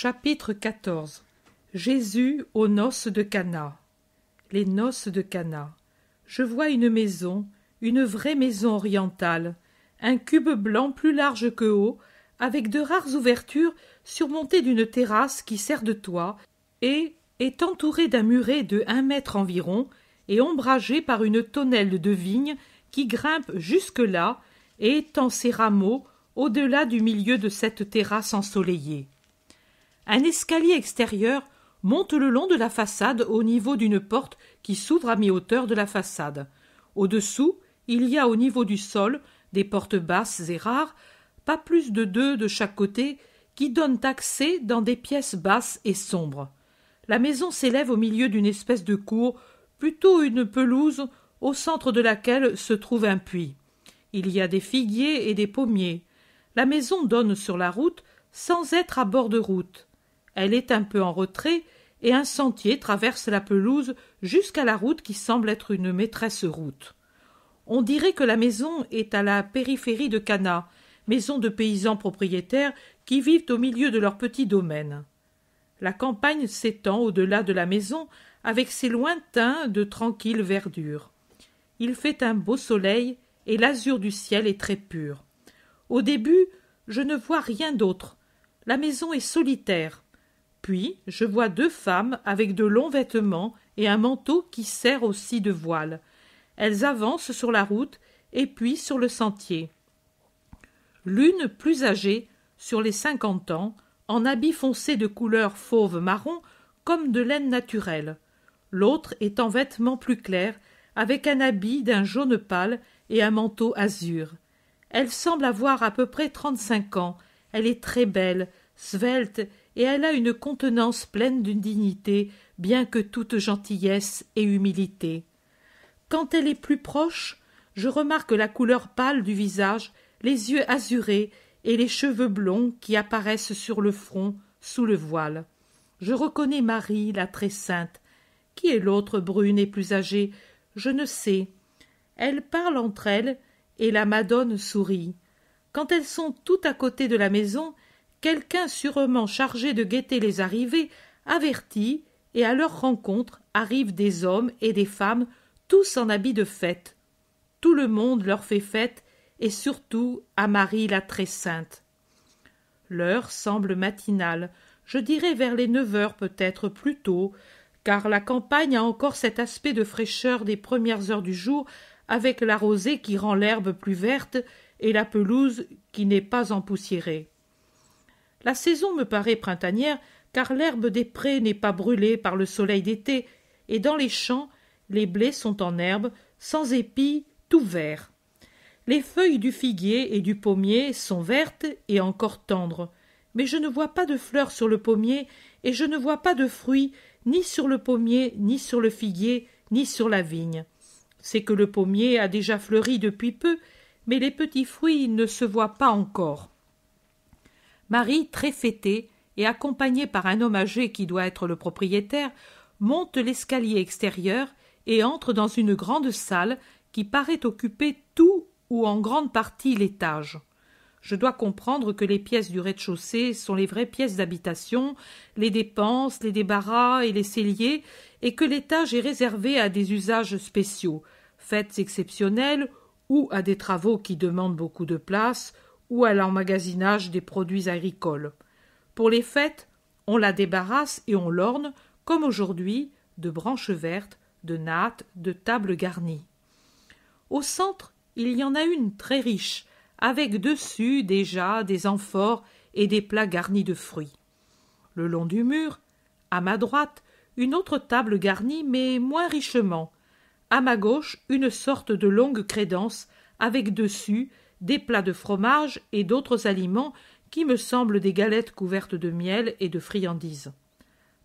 Chapitre XIV Jésus aux noces de Cana Les noces de Cana Je vois une maison, une vraie maison orientale, un cube blanc plus large que haut, avec de rares ouvertures surmontées d'une terrasse qui sert de toit, et est entourée d'un muret de un mètre environ, et ombragée par une tonnelle de vigne qui grimpe jusque là et étend ses rameaux au delà du milieu de cette terrasse ensoleillée un escalier extérieur monte le long de la façade au niveau d'une porte qui s'ouvre à mi-hauteur de la façade. Au-dessous, il y a au niveau du sol des portes basses et rares, pas plus de deux de chaque côté, qui donnent accès dans des pièces basses et sombres. La maison s'élève au milieu d'une espèce de cour, plutôt une pelouse, au centre de laquelle se trouve un puits. Il y a des figuiers et des pommiers. La maison donne sur la route sans être à bord de route. Elle est un peu en retrait, et un sentier traverse la pelouse jusqu'à la route qui semble être une maîtresse route. On dirait que la maison est à la périphérie de Cana, maison de paysans propriétaires qui vivent au milieu de leur petit domaine. La campagne s'étend au-delà de la maison avec ses lointains de tranquille verdure. Il fait un beau soleil et l'azur du ciel est très pur. Au début, je ne vois rien d'autre. La maison est solitaire je vois deux femmes avec de longs vêtements et un manteau qui sert aussi de voile. Elles avancent sur la route et puis sur le sentier. L'une plus âgée, sur les cinquante ans, en habit foncé de couleur fauve marron comme de laine naturelle. L'autre est en vêtements plus clairs, avec un habit d'un jaune pâle et un manteau azur. Elle semble avoir à peu près trente-cinq ans. Elle est très belle, svelte et elle a une contenance pleine d'une dignité, bien que toute gentillesse et humilité. Quand elle est plus proche, je remarque la couleur pâle du visage, les yeux azurés et les cheveux blonds qui apparaissent sur le front sous le voile. Je reconnais Marie, la très sainte. Qui est l'autre brune et plus âgée Je ne sais. Elles parlent entre elles, et la Madone sourit. Quand elles sont toutes à côté de la maison, quelqu'un sûrement chargé de guetter les arrivées avertit, et à leur rencontre arrivent des hommes et des femmes, tous en habits de fête. Tout le monde leur fait fête, et surtout à Marie la Très Sainte. L'heure semble matinale, je dirais vers les neuf heures peut-être plus tôt, car la campagne a encore cet aspect de fraîcheur des premières heures du jour, avec la rosée qui rend l'herbe plus verte et la pelouse qui n'est pas empoussiérée. La saison me paraît printanière, car l'herbe des prés n'est pas brûlée par le soleil d'été, et dans les champs, les blés sont en herbe, sans épis, tout vert. Les feuilles du figuier et du pommier sont vertes et encore tendres, mais je ne vois pas de fleurs sur le pommier, et je ne vois pas de fruits, ni sur le pommier, ni sur le figuier, ni sur la vigne. C'est que le pommier a déjà fleuri depuis peu, mais les petits fruits ne se voient pas encore. Marie, très fêtée et accompagnée par un homme âgé qui doit être le propriétaire, monte l'escalier extérieur et entre dans une grande salle qui paraît occuper tout ou en grande partie l'étage. Je dois comprendre que les pièces du rez-de-chaussée sont les vraies pièces d'habitation, les dépenses, les débarras et les celliers, et que l'étage est réservé à des usages spéciaux, fêtes exceptionnelles ou à des travaux qui demandent beaucoup de place, ou à l'emmagasinage des produits agricoles. Pour les fêtes, on la débarrasse et on l'orne, comme aujourd'hui, de branches vertes, de nattes, de tables garnies. Au centre, il y en a une très riche, avec dessus déjà des amphores et des plats garnis de fruits. Le long du mur, à ma droite, une autre table garnie mais moins richement. À ma gauche, une sorte de longue crédence avec dessus des plats de fromage et d'autres aliments qui me semblent des galettes couvertes de miel et de friandises.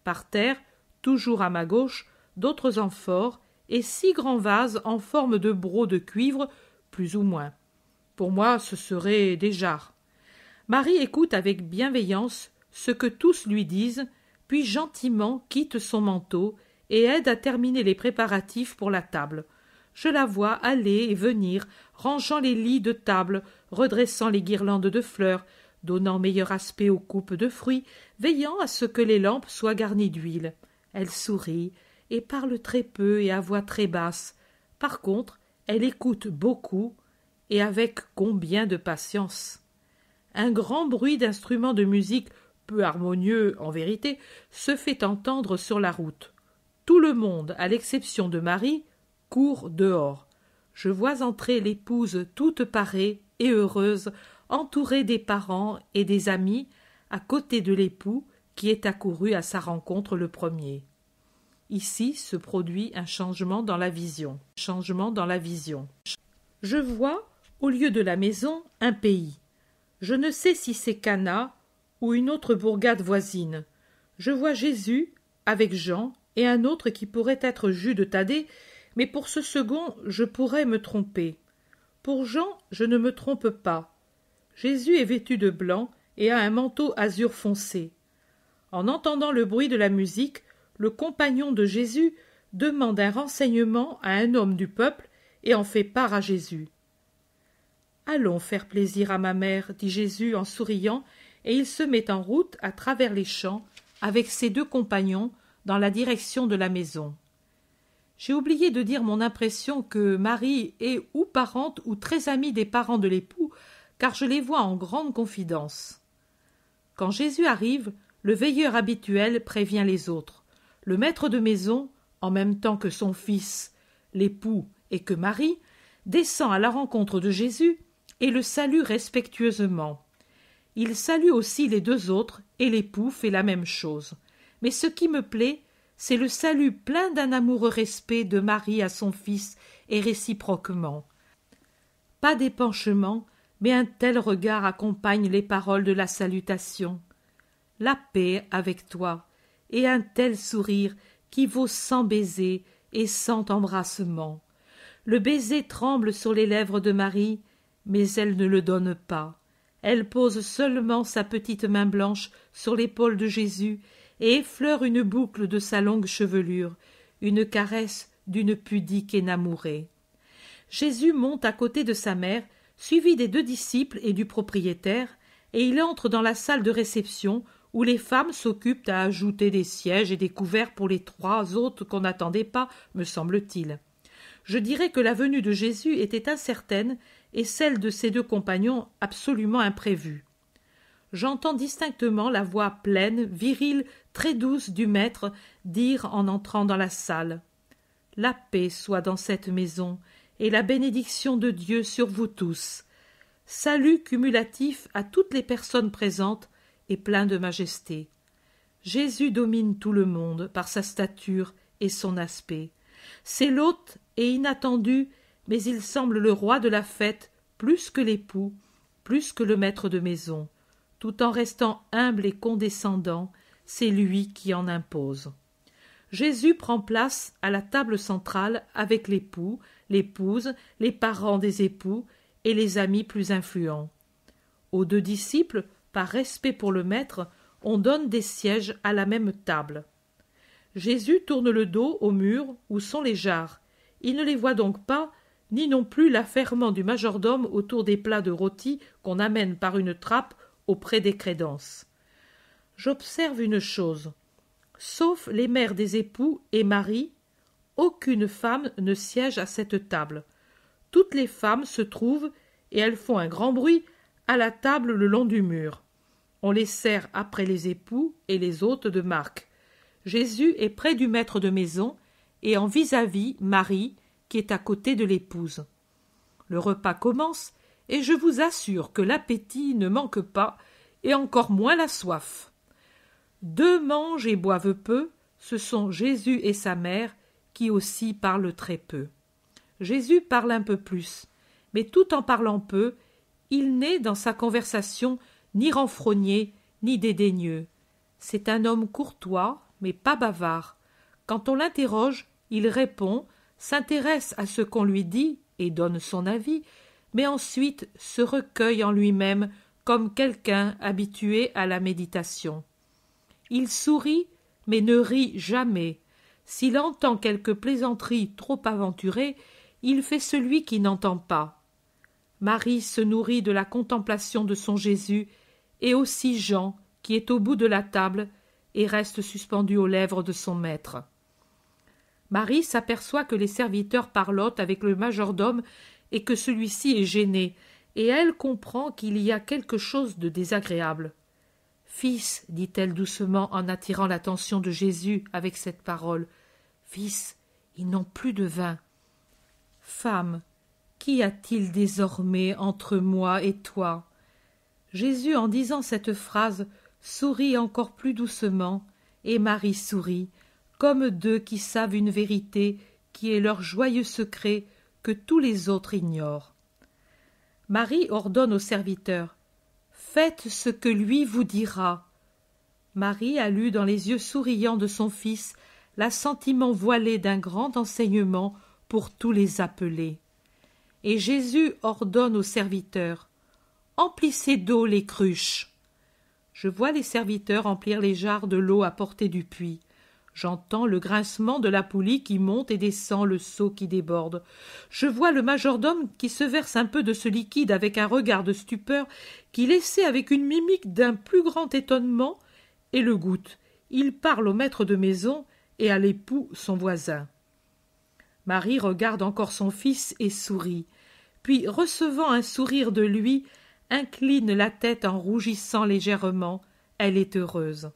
Par terre, toujours à ma gauche, d'autres amphores et six grands vases en forme de brocs de cuivre, plus ou moins. Pour moi, ce serait des jarres. Marie écoute avec bienveillance ce que tous lui disent, puis gentiment quitte son manteau et aide à terminer les préparatifs pour la table, je la vois aller et venir, rangeant les lits de table, redressant les guirlandes de fleurs, donnant meilleur aspect aux coupes de fruits, veillant à ce que les lampes soient garnies d'huile. Elle sourit, et parle très peu et à voix très basse. Par contre, elle écoute beaucoup, et avec combien de patience. Un grand bruit d'instruments de musique peu harmonieux en vérité, se fait entendre sur la route. Tout le monde, à l'exception de Marie, dehors. Je vois entrer l'épouse toute parée et heureuse, entourée des parents et des amis, à côté de l'époux qui est accouru à sa rencontre le premier. Ici se produit un changement dans la vision. Changement dans la vision. Je vois, au lieu de la maison, un pays. Je ne sais si c'est Cana ou une autre bourgade voisine. Je vois Jésus avec Jean et un autre qui pourrait être de Thaddée mais pour ce second je pourrais me tromper. Pour Jean, je ne me trompe pas. Jésus est vêtu de blanc et a un manteau azur foncé. En entendant le bruit de la musique, le compagnon de Jésus demande un renseignement à un homme du peuple et en fait part à Jésus. Allons faire plaisir à ma mère, dit Jésus en souriant, et il se met en route à travers les champs avec ses deux compagnons dans la direction de la maison. J'ai oublié de dire mon impression que Marie est ou parente ou très amie des parents de l'époux, car je les vois en grande confidence. Quand Jésus arrive, le veilleur habituel prévient les autres. Le maître de maison, en même temps que son fils, l'époux et que Marie, descend à la rencontre de Jésus et le salue respectueusement. Il salue aussi les deux autres, et l'époux fait la même chose. Mais ce qui me plaît, c'est le salut plein d'un amoureux respect de Marie à son fils et réciproquement. Pas d'épanchement, mais un tel regard accompagne les paroles de la salutation. La paix avec toi, et un tel sourire qui vaut cent baisers et cent embrassements. Le baiser tremble sur les lèvres de Marie, mais elle ne le donne pas. Elle pose seulement sa petite main blanche sur l'épaule de Jésus et effleure une boucle de sa longue chevelure, une caresse d'une pudique énamourée. Jésus monte à côté de sa mère, suivi des deux disciples et du propriétaire, et il entre dans la salle de réception où les femmes s'occupent à ajouter des sièges et des couverts pour les trois autres qu'on n'attendait pas, me semble-t-il. Je dirais que la venue de Jésus était incertaine et celle de ses deux compagnons absolument imprévue j'entends distinctement la voix pleine, virile, très douce du maître dire en entrant dans la salle. La paix soit dans cette maison, et la bénédiction de Dieu sur vous tous. Salut cumulatif à toutes les personnes présentes et plein de majesté. Jésus domine tout le monde par sa stature et son aspect. C'est l'hôte et inattendu, mais il semble le roi de la fête plus que l'époux, plus que le maître de maison tout en restant humble et condescendant, c'est lui qui en impose. Jésus prend place à la table centrale avec l'époux, l'épouse, les parents des époux et les amis plus influents. Aux deux disciples, par respect pour le Maître, on donne des sièges à la même table. Jésus tourne le dos au mur où sont les jarres. Il ne les voit donc pas, ni non plus l'affairement du majordome autour des plats de rôti qu'on amène par une trappe auprès des crédences. J'observe une chose. Sauf les mères des époux et Marie, aucune femme ne siège à cette table. Toutes les femmes se trouvent, et elles font un grand bruit, à la table le long du mur. On les sert après les époux et les hôtes de Marc. Jésus est près du maître de maison et en vis à -vis Marie qui est à côté de l'épouse. Le repas commence et je vous assure que l'appétit ne manque pas, et encore moins la soif. Deux mangent et boivent peu, ce sont Jésus et sa mère, qui aussi parlent très peu. Jésus parle un peu plus, mais tout en parlant peu, il n'est dans sa conversation ni renfrogné, ni dédaigneux. C'est un homme courtois, mais pas bavard. Quand on l'interroge, il répond, s'intéresse à ce qu'on lui dit et donne son avis, mais ensuite se recueille en lui-même comme quelqu'un habitué à la méditation. Il sourit, mais ne rit jamais. S'il entend quelque plaisanterie trop aventurée, il fait celui qui n'entend pas. Marie se nourrit de la contemplation de son Jésus, et aussi Jean, qui est au bout de la table et reste suspendu aux lèvres de son maître. Marie s'aperçoit que les serviteurs parlent avec le majordome et que celui-ci est gêné, et elle comprend qu'il y a quelque chose de désagréable. Fils, dit-elle doucement en attirant l'attention de Jésus avec cette parole, Fils, ils n'ont plus de vin. Femme, qu'y a-t-il désormais entre moi et toi Jésus, en disant cette phrase, sourit encore plus doucement, et Marie sourit, comme deux qui savent une vérité qui est leur joyeux secret que tous les autres ignorent. Marie ordonne aux serviteurs Faites ce que lui vous dira. Marie a lu dans les yeux souriants de son fils l'assentiment voilé d'un grand enseignement pour tous les appelés. Et Jésus ordonne aux serviteurs Emplissez d'eau les cruches. Je vois les serviteurs remplir les jarres de l'eau à portée du puits. J'entends le grincement de la poulie qui monte et descend, le seau qui déborde. Je vois le majordome qui se verse un peu de ce liquide avec un regard de stupeur qui laissait avec une mimique d'un plus grand étonnement et le goûte. Il parle au maître de maison et à l'époux son voisin. Marie regarde encore son fils et sourit, puis recevant un sourire de lui, incline la tête en rougissant légèrement. Elle est heureuse.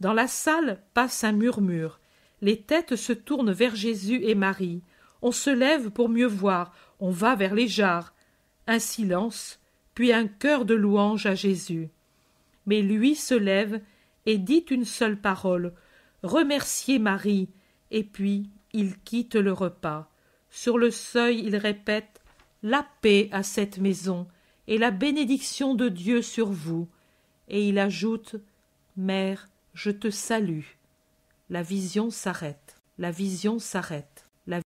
Dans la salle passe un murmure. Les têtes se tournent vers Jésus et Marie. On se lève pour mieux voir. On va vers les jarres. Un silence, puis un cœur de louange à Jésus. Mais lui se lève et dit une seule parole. Remerciez Marie. Et puis il quitte le repas. Sur le seuil il répète. La paix à cette maison, et la bénédiction de Dieu sur vous. Et il ajoute. Mère, je te salue. La vision s'arrête. La vision s'arrête.